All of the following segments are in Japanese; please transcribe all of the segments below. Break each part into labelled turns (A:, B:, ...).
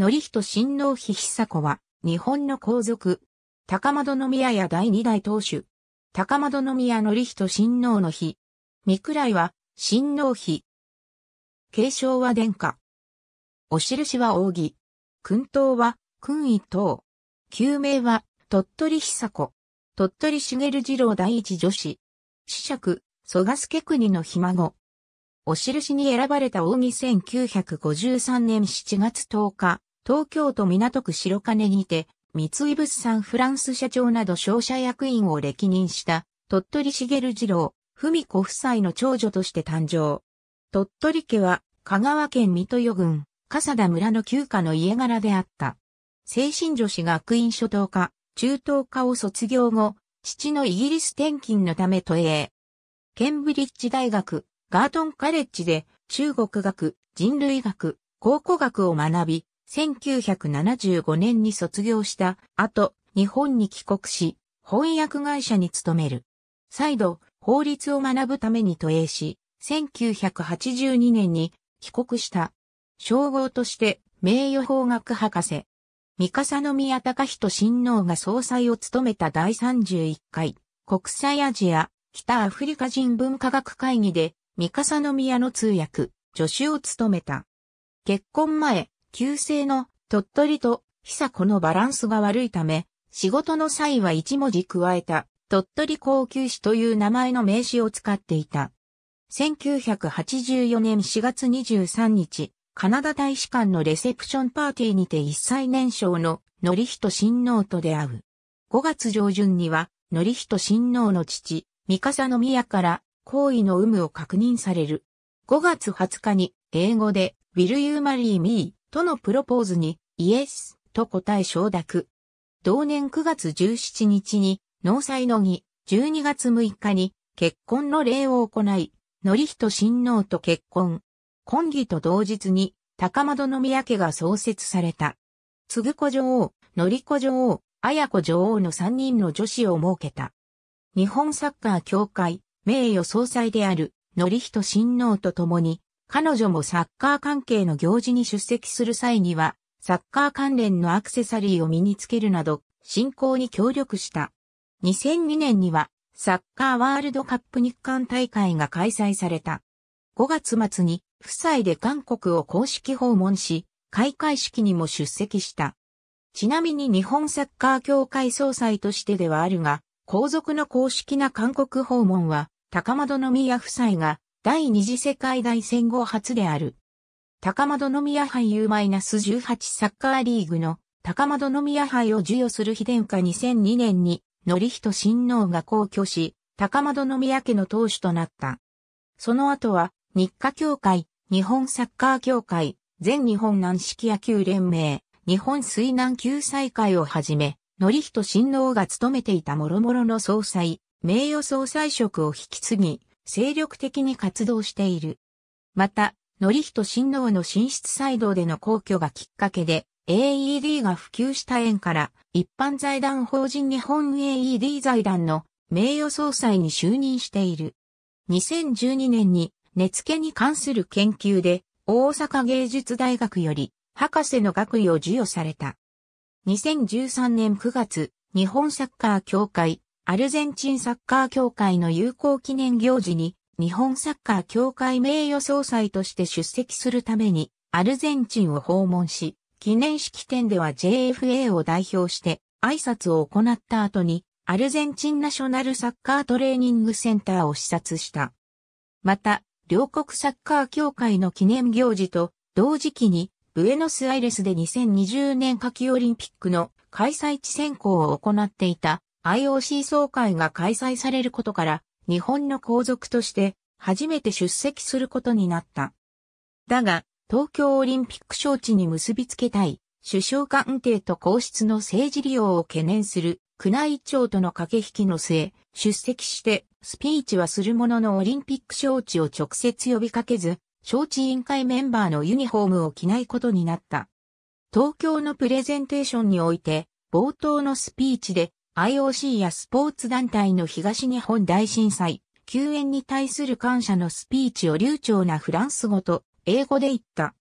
A: 則仁親王妃久子は、日本の皇族、高円宮や第二代当主、高円宮則と親王の日。三倉は、親王妃。継承は殿下。お印は扇。君刀は、君一等。旧名は、鳥取久子。鳥取茂次郎第一女子。死者、蘇我助国のひ孫。お印に選ばれた扇1953年7月10日、東京都港区白金にて、三井物産フランス社長など商社役員を歴任した、鳥取茂次郎、文子夫妻の長女として誕生。鳥取家は、香川県三豊郡、笠田村の旧家の家柄であった。精神女子学院初等科、中等科を卒業後、父のイギリス転勤のため都営ケンブリッジ大学、ガートンカレッジで中国学、人類学、考古学を学び、1975年に卒業した後、日本に帰国し、翻訳会社に勤める。再度、法律を学ぶために都営し、1982年に帰国した。称号として、名誉法学博士。三笠宮隆人親王が総裁を務めた第31回国際アジア北アフリカ人文化学会議で三笠宮の通訳、助手を務めた。結婚前、旧姓の鳥取と久子のバランスが悪いため、仕事の際は一文字加えた鳥取高級市という名前の名詞を使っていた。1984年4月23日、カナダ大使館のレセプションパーティーにて一歳年少ののりひと親王と出会う。5月上旬には、のりひと親王の父、三笠宮から行為の有無を確認される。5月20日に英語で Will you marry me? とのプロポーズに、イエス、と答え承諾。同年9月17日に、納采の儀、12月6日に、結婚の礼を行い、則仁親王と結婚。婚儀と同日に、高円宮家が創設された。継子女王、則子女王、綾子女王の3人の女子を設けた。日本サッカー協会、名誉総裁である、則仁親王と共に、彼女もサッカー関係の行事に出席する際には、サッカー関連のアクセサリーを身につけるなど、進行に協力した。2002年には、サッカーワールドカップ日韓大会が開催された。5月末に、夫妻で韓国を公式訪問し、開会式にも出席した。ちなみに日本サッカー協会総裁としてではあるが、皇族の公式な韓国訪問は、高円宮夫妻が第二次世界大戦後初である。高円宮杯 U-18 サッカーリーグの高円宮杯を授与する秘伝家2002年に、則人親王が皇居し、高円宮家の当主となった。その後は、日課協会、日本サッカー協会、全日本軟式野球連盟、日本水難救済会をはじめ、則人親王が務めていた諸々の総裁、名誉総裁職を引き継ぎ、精力的に活動している。また、則人親王の寝室イドでの皇居がきっかけで、AED が普及した縁から、一般財団法人日本 AED 財団の名誉総裁に就任している。2012年に、根付に関する研究で、大阪芸術大学より、博士の学位を授与された。2013年9月、日本サッカー協会、アルゼンチンサッカー協会の友好記念行事に日本サッカー協会名誉総裁として出席するためにアルゼンチンを訪問し、記念式典では JFA を代表して挨拶を行った後にアルゼンチンナショナルサッカートレーニングセンターを視察した。また、両国サッカー協会の記念行事と同時期にブエノスアイレスで2020年夏季オリンピックの開催地選考を行っていた IOC 総会が開催されることから、日本の皇族として初めて出席することになった。だが、東京オリンピック招致に結びつけたい、首相官邸と皇室の政治利用を懸念する、宮内庁との駆け引きの末、出席してスピーチはするもののオリンピック招致を直接呼びかけず、招致委員会メンバーのユニフォームを着ないことになった。東京のプレゼンテーションにおいて、冒頭のスピーチで IOC やスポーツ団体の東日本大震災、救援に対する感謝のスピーチを流暢なフランス語と英語で言った。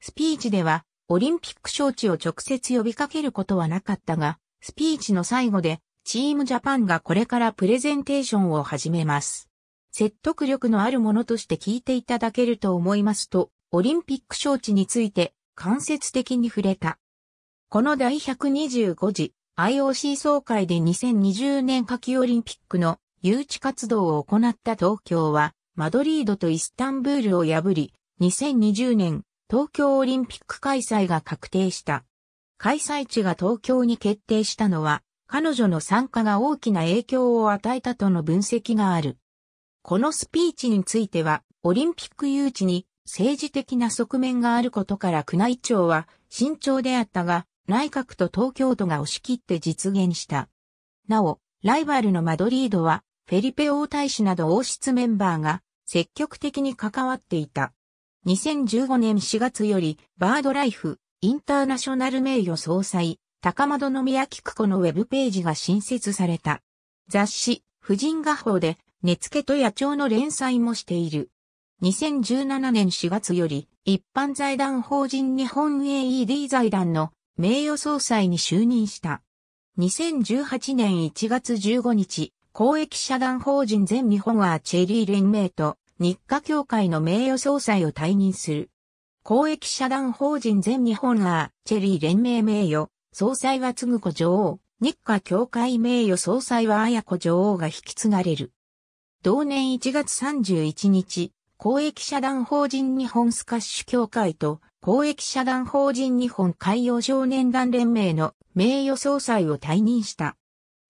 A: スピーチでは、オリンピック招致を直接呼びかけることはなかったが、スピーチの最後で、チームジャパンがこれからプレゼンテーションを始めます。説得力のあるものとして聞いていただけると思いますと、オリンピック招致について間接的に触れた。この第125次 IOC 総会で2020年夏季オリンピックの誘致活動を行った東京は、マドリードとイスタンブールを破り、2020年東京オリンピック開催が確定した。開催地が東京に決定したのは、彼女の参加が大きな影響を与えたとの分析がある。このスピーチについては、オリンピック誘致に政治的な側面があることから宮内庁は慎重であったが、内閣と東京都が押し切って実現した。なお、ライバルのマドリードは、フェリペ王大使など王室メンバーが積極的に関わっていた。2015年4月より、バードライフ、インターナショナル名誉総裁、高窓宮菊子のウェブページが新設された。雑誌、婦人画報で、根付と野鳥の連載もしている。2017年4月より、一般財団法人日本 AED 財団の名誉総裁に就任した。2018年1月15日、公益社団法人全日本アーチェリー連盟と日課協会の名誉総裁を退任する。公益社団法人全日本アーチェリー連盟名誉、総裁は継子女王、日課協会名誉総裁は綾子女王が引き継がれる。同年1月31日、公益社団法人日本スカッシュ協会と公益社団法人日本海洋少年団連盟の名誉総裁を退任した。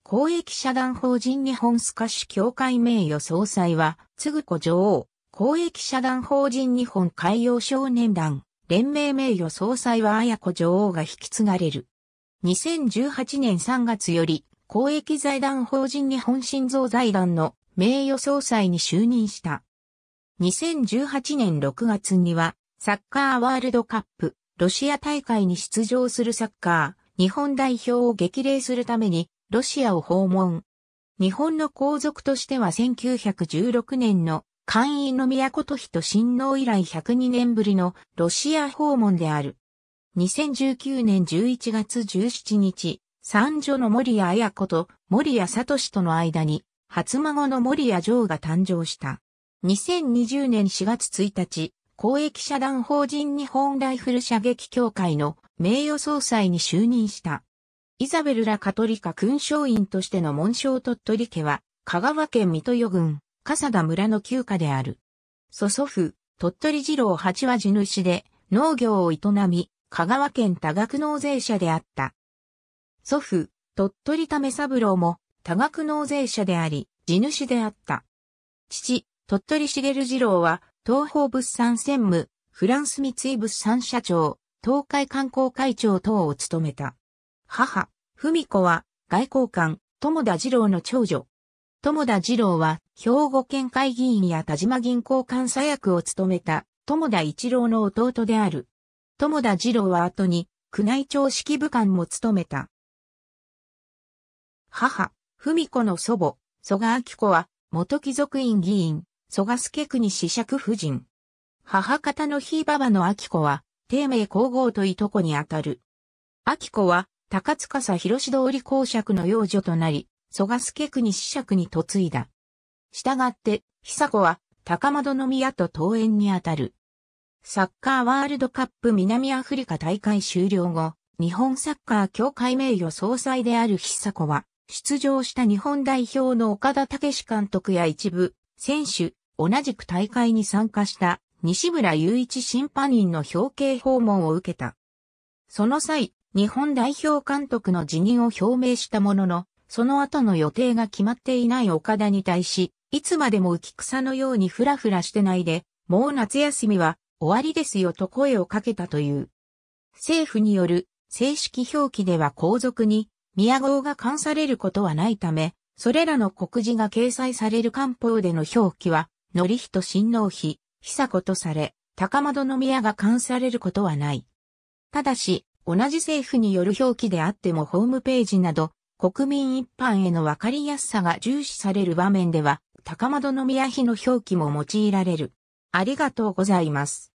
A: 公益社団法人日本スカッシュ協会名誉総裁は、つぐ子女王、公益社団法人日本海洋少年団、連盟名誉総裁は綾子女王が引き継がれる。2018年3月より、公益財団法人日本心臓財団の名誉総裁に就任した。2018年6月には、サッカーワールドカップ、ロシア大会に出場するサッカー、日本代表を激励するために、ロシアを訪問。日本の皇族としては1916年の会員の都都比と親王以来102年ぶりのロシア訪問である。2019年11月17日、三女の森谷綾子と森谷聡との間に、初孫の森谷城が誕生した。2020年4月1日、公益社団法人日本ライフル射撃協会の名誉総裁に就任した。イザベルラ・カトリカ勲章員としての紋章鳥取家は、香川県水戸与郡、笠田村の旧家である。祖祖父、鳥取二郎八は地主で、農業を営み、香川県多額納税者であった。祖父、鳥取為三郎も多額納税者であり、地主であった。父、鳥取茂二郎は東方物産専務、フランス三井物産社長、東海観光会長等を務めた。母、文子は外交官、友田二郎の長女。友田二郎は兵庫県会議員や田島銀行監査役を務めた友田一郎の弟である。友田二郎は後に宮内庁指揮部官も務めた。母、文子の祖母、蘇我明子は元貴族院議員、蘇我助国子爵夫人。母方のひいばばの秋子は、丁名皇后といとこにあたる。秋子は、高司広通公爵の養女となり、蘇我助国子爵に嫁いだ。したがって、久子は、高円宮と桃園にあたる。サッカーワールドカップ南アフリカ大会終了後、日本サッカー協会名誉総裁である久子は、出場した日本代表の岡田武史監督や一部、選手、同じく大会に参加した西村雄一審判員の表敬訪問を受けた。その際、日本代表監督の辞任を表明したものの、その後の予定が決まっていない岡田に対し、いつまでも浮草のようにふらふらしてないで、もう夏休みは終わりですよと声をかけたという。政府による正式表記では皇族に宮号が冠されることはないため、それらの告示が掲載される官報での表記は則仁親王妃、久子とされ、高円宮が冠されることはない。ただし、同じ政府による表記であってもホームページなど、国民一般へのわかりやすさが重視される場面では、高円宮妃の表記も用いられる。ありがとうございます。